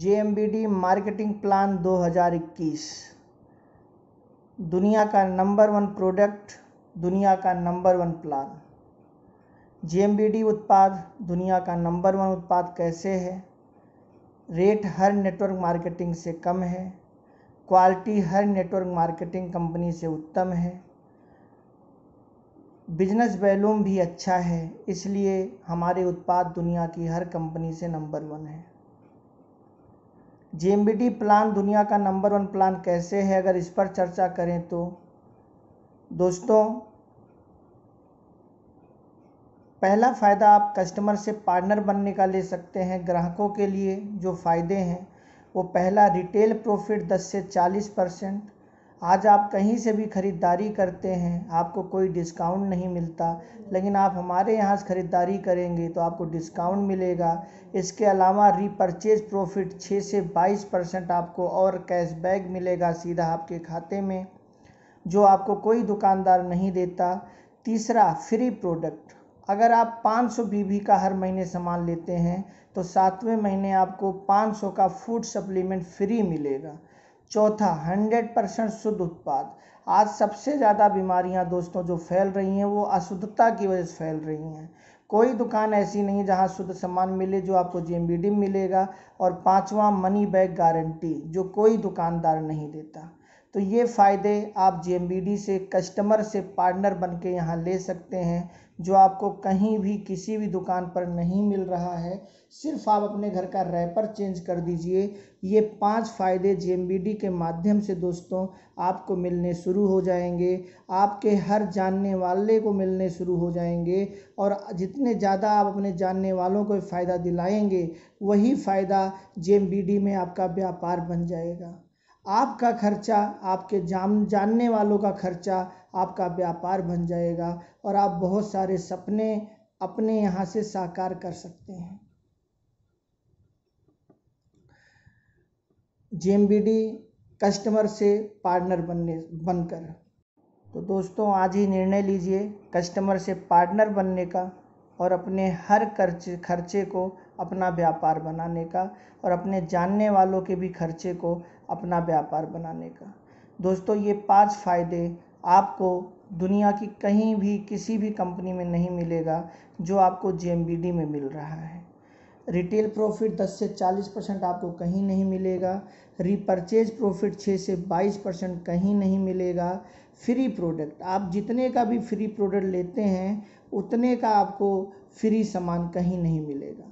जे marketing plan 2021 दुनिया का number one product दुनिया का नंबर वन प्लान जे उत्पाद दुनिया का नंबर वन उत्पाद कैसे है रेट हर नेटवर्क मार्केटिंग से कम है क्वालिटी हर नेटवर्क मार्केटिंग कंपनी से उत्तम है बिजनेस वैल्यूम भी अच्छा है इसलिए हमारे उत्पाद दुनिया की हर कंपनी से नंबर वन है जे प्लान दुनिया का नंबर वन प्लान कैसे है अगर इस पर चर्चा करें तो दोस्तों पहला फ़ायदा आप कस्टमर से पार्टनर बनने का ले सकते हैं ग्राहकों के लिए जो फ़ायदे हैं वो पहला रिटेल प्रॉफिट 10 से 40 परसेंट आज आप कहीं से भी ख़रीदारी करते हैं आपको कोई डिस्काउंट नहीं मिलता लेकिन आप हमारे यहाँ से ख़रीदारी करेंगे तो आपको डिस्काउंट मिलेगा इसके अलावा रीपरचेज प्रॉफिट 6 से 22 परसेंट आपको और कैशबैक मिलेगा सीधा आपके खाते में जो आपको कोई दुकानदार नहीं देता तीसरा फ्री प्रोडक्ट अगर आप 500 सौ बीबी का हर महीने सामान लेते हैं तो सातवें महीने आपको 500 का फूड सप्लीमेंट फ्री मिलेगा चौथा हंड्रेड परसेंट शुद्ध उत्पाद आज सबसे ज़्यादा बीमारियां दोस्तों जो फैल रही हैं वो अशुद्धता की वजह से फैल रही हैं कोई दुकान ऐसी नहीं जहां शुद्ध सामान मिले जो आपको जी मिलेगा और पांचवा मनी बैग गारंटी जो कोई दुकानदार नहीं देता तो ये फ़ायदे आप जे से कस्टमर से पार्टनर बन के यहाँ ले सकते हैं जो आपको कहीं भी किसी भी दुकान पर नहीं मिल रहा है सिर्फ आप अपने घर का रैपर चेंज कर दीजिए ये पांच फ़ायदे जे के माध्यम से दोस्तों आपको मिलने शुरू हो जाएंगे आपके हर जानने वाले को मिलने शुरू हो जाएंगे और जितने ज़्यादा आप अपने जानने वालों को फ़ायदा दिलाएंगे वही फ़ायदा जे में आपका व्यापार बन जाएगा आपका खर्चा आपके जान जानने वालों का खर्चा आपका व्यापार बन जाएगा और आप बहुत सारे सपने अपने यहाँ से साकार कर सकते हैं जे कस्टमर से पार्टनर बनने बनकर तो दोस्तों आज ही निर्णय लीजिए कस्टमर से पार्टनर बनने का और अपने हर खर्चे खर्चे को अपना व्यापार बनाने का और अपने जानने वालों के भी खर्चे को अपना व्यापार बनाने का दोस्तों ये पांच फ़ायदे आपको दुनिया की कहीं भी किसी भी कंपनी में नहीं मिलेगा जो आपको जे में मिल रहा है रिटेल प्रॉफिट 10 से 40 परसेंट आपको कहीं नहीं मिलेगा रीपरचेज प्रॉफिट 6 से 22 परसेंट कहीं नहीं मिलेगा फ्री प्रोडक्ट आप जितने का भी फ्री प्रोडक्ट लेते हैं उतने का आपको फ्री सामान कहीं नहीं मिलेगा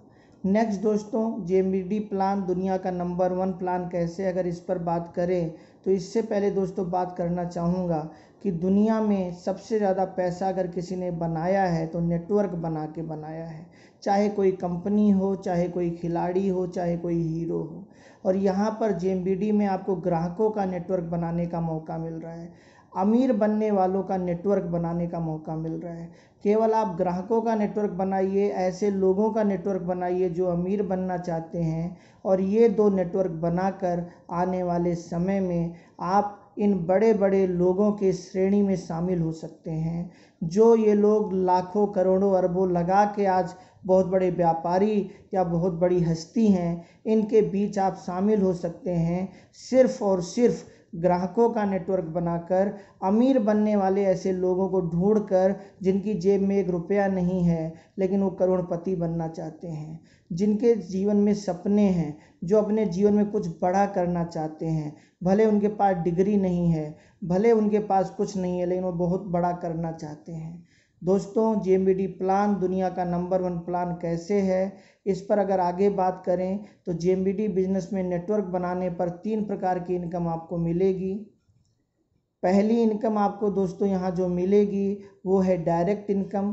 नेक्स्ट दोस्तों जे प्लान दुनिया का नंबर वन प्लान कैसे अगर इस पर बात करें तो इससे पहले दोस्तों बात करना चाहूँगा कि दुनिया में सबसे ज़्यादा पैसा अगर किसी ने बनाया है तो नेटवर्क बना के बनाया है चाहे कोई कंपनी हो चाहे कोई खिलाड़ी हो चाहे कोई हीरो हो और यहाँ पर जे में आपको ग्राहकों का नेटवर्क बनाने का मौका मिल रहा है अमीर बनने वालों का नेटवर्क बनाने का मौका मिल रहा है केवल आप ग्राहकों का नेटवर्क बनाइए ऐसे लोगों का नेटवर्क बनाइए जो अमीर बनना चाहते हैं और ये दो नेटवर्क बनाकर आने वाले समय में आप इन बड़े बड़े लोगों के श्रेणी में शामिल हो सकते हैं जो ये लोग लाखों करोड़ों अरबों लगा के आज बहुत बड़े व्यापारी या बहुत बड़ी हस्ती हैं इनके बीच आप शामिल हो सकते हैं सिर्फ़ और सिर्फ़ ग्राहकों का नेटवर्क बनाकर अमीर बनने वाले ऐसे लोगों को ढूंढ कर जिनकी जेब में एक रुपया नहीं है लेकिन वो करोड़पति बनना चाहते हैं जिनके जीवन में सपने हैं जो अपने जीवन में कुछ बड़ा करना चाहते हैं भले उनके पास डिग्री नहीं है भले उनके पास कुछ नहीं है लेकिन वो बहुत बड़ा करना चाहते हैं दोस्तों जे प्लान दुनिया का नंबर वन प्लान कैसे है इस पर अगर आगे बात करें तो जे बिजनेस में नेटवर्क बनाने पर तीन प्रकार की इनकम आपको मिलेगी पहली इनकम आपको दोस्तों यहाँ जो मिलेगी वो है डायरेक्ट इनकम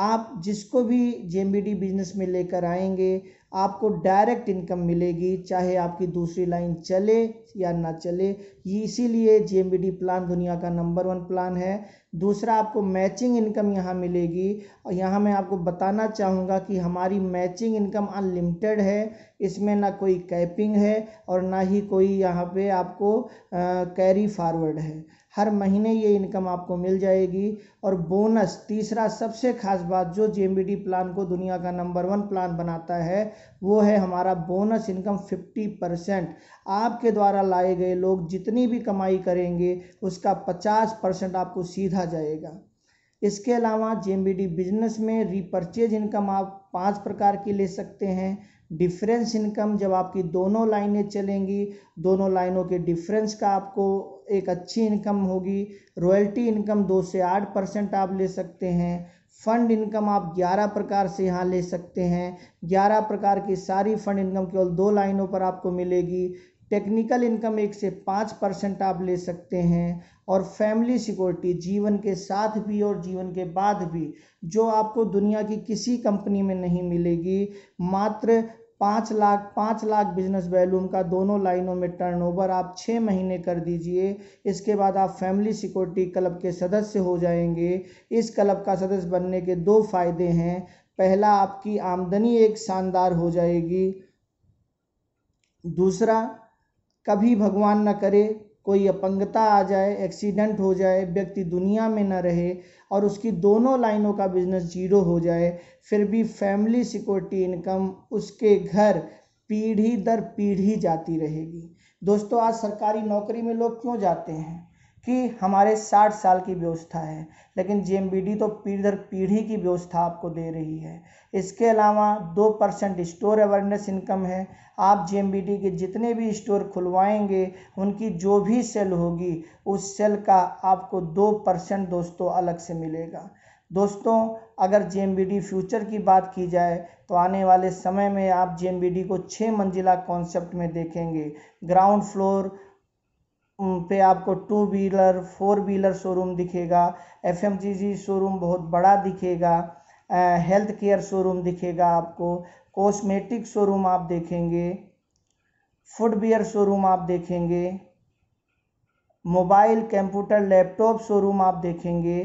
आप जिसको भी जे बिज़नेस में लेकर आएंगे आपको डायरेक्ट इनकम मिलेगी चाहे आपकी दूसरी लाइन चले या ना चले ये इसीलिए जे प्लान दुनिया का नंबर वन प्लान है दूसरा आपको मैचिंग इनकम यहाँ मिलेगी और यहाँ मैं आपको बताना चाहूँगा कि हमारी मैचिंग इनकम अनलिमिटेड है इसमें ना कोई कैपिंग है और ना ही कोई यहाँ पे आपको कैरी फारवर्ड है हर महीने ये इनकम आपको मिल जाएगी और बोनस तीसरा सबसे खास बात जो जे प्लान को दुनिया का नंबर वन प्लान बनाता है वो है हमारा बोनस इनकम 50 परसेंट आपके द्वारा लाए गए लोग जितनी भी कमाई करेंगे उसका 50 परसेंट आपको सीधा जाएगा इसके अलावा जे बिजनेस में रिपर्चेज इनकम आप पांच प्रकार की ले सकते हैं डिफरेंस इनकम जब आपकी दोनों लाइनें चलेंगी दोनों लाइनों के डिफरेंस का आपको एक अच्छी इनकम होगी रॉयल्टी इनकम दो से आठ परसेंट आप ले सकते हैं फंड इनकम आप 11 प्रकार से यहाँ ले सकते हैं 11 प्रकार की सारी फंड इनकम केवल दो लाइनों पर आपको मिलेगी टेक्निकल इनकम एक से पाँच परसेंट आप ले सकते हैं और फैमिली सिक्योरिटी जीवन के साथ भी और जीवन के बाद भी जो आपको दुनिया की किसी कंपनी में नहीं मिलेगी मात्र पाँच लाख पाँच लाख बिजनेस वैल्यूम का दोनों लाइनों में टर्नओवर आप छः महीने कर दीजिए इसके बाद आप फैमिली सिक्योरिटी क्लब के सदस्य हो जाएंगे इस क्लब का सदस्य बनने के दो फायदे हैं पहला आपकी आमदनी एक शानदार हो जाएगी दूसरा कभी भगवान न करे कोई अपंगता आ जाए एक्सीडेंट हो जाए व्यक्ति दुनिया में न रहे और उसकी दोनों लाइनों का बिजनेस जीरो हो जाए फिर भी फैमिली सिक्योरिटी इनकम उसके घर पीढ़ी दर पीढ़ी जाती रहेगी दोस्तों आज सरकारी नौकरी में लोग क्यों जाते हैं कि हमारे साठ साल की व्यवस्था है लेकिन जे तो पीढ़ी दर पीढ़ी की व्यवस्था आपको दे रही है इसके अलावा दो परसेंट स्टोर अवेयरनेस इनकम है आप जे के जितने भी स्टोर खुलवाएंगे उनकी जो भी सेल होगी उस सेल का आपको दो परसेंट दोस्तों अलग से मिलेगा दोस्तों अगर जे फ्यूचर की बात की जाए तो आने वाले समय में आप जे को छः मंजिला कॉन्सेप्ट में देखेंगे ग्राउंड फ्लोर पे आपको two wheeler four wheeler showroom दिखेगा F M G G showroom बहुत बड़ा दिखेगा हेल्थ केयर शोरूम दिखेगा आपको कॉस्मेटिक शोरूम आप देखेंगे फूड बियर शोरूम आप देखेंगे मोबाइल कंप्यूटर लैपटॉप शोरूम आप देखेंगे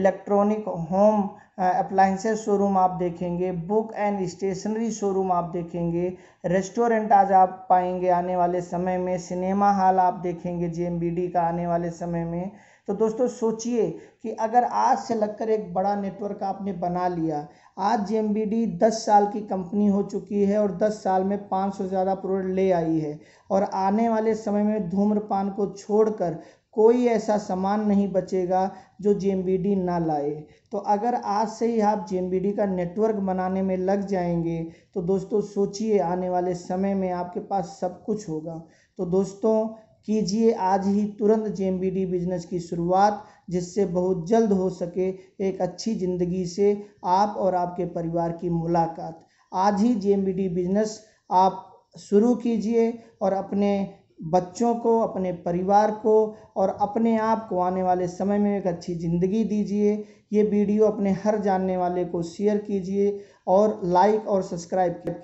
इलेक्ट्रॉनिक होम अप्लाइंसेस शोरूम आप देखेंगे बुक एंड स्टेशनरी शोरूम आप देखेंगे रेस्टोरेंट आज आप पाएंगे आने वाले समय में सिनेमा हॉल आप देखेंगे जे का आने वाले समय में तो दोस्तों सोचिए कि अगर आज से लगकर एक बड़ा नेटवर्क आपने बना लिया आज जे एम बी डी दस साल की कंपनी हो चुकी है और दस साल में पाँच सौ ज़्यादा प्रोडक्ट ले आई है और आने वाले समय में धूम्रपान को छोड़कर कोई ऐसा सामान नहीं बचेगा जो जे एम ना लाए तो अगर आज से ही आप जे एम का नेटवर्क बनाने में लग जाएंगे तो दोस्तों सोचिए आने वाले समय में आपके पास सब कुछ होगा तो दोस्तों कीजिए आज ही तुरंत जे एम बिजनेस की शुरुआत जिससे बहुत जल्द हो सके एक अच्छी ज़िंदगी से आप और आपके परिवार की मुलाकात आज ही जे बिजनेस आप शुरू कीजिए और अपने बच्चों को अपने परिवार को और अपने आप को आने वाले समय में एक अच्छी ज़िंदगी दीजिए ये वीडियो अपने हर जानने वाले को शेयर कीजिए और लाइक और सब्सक्राइब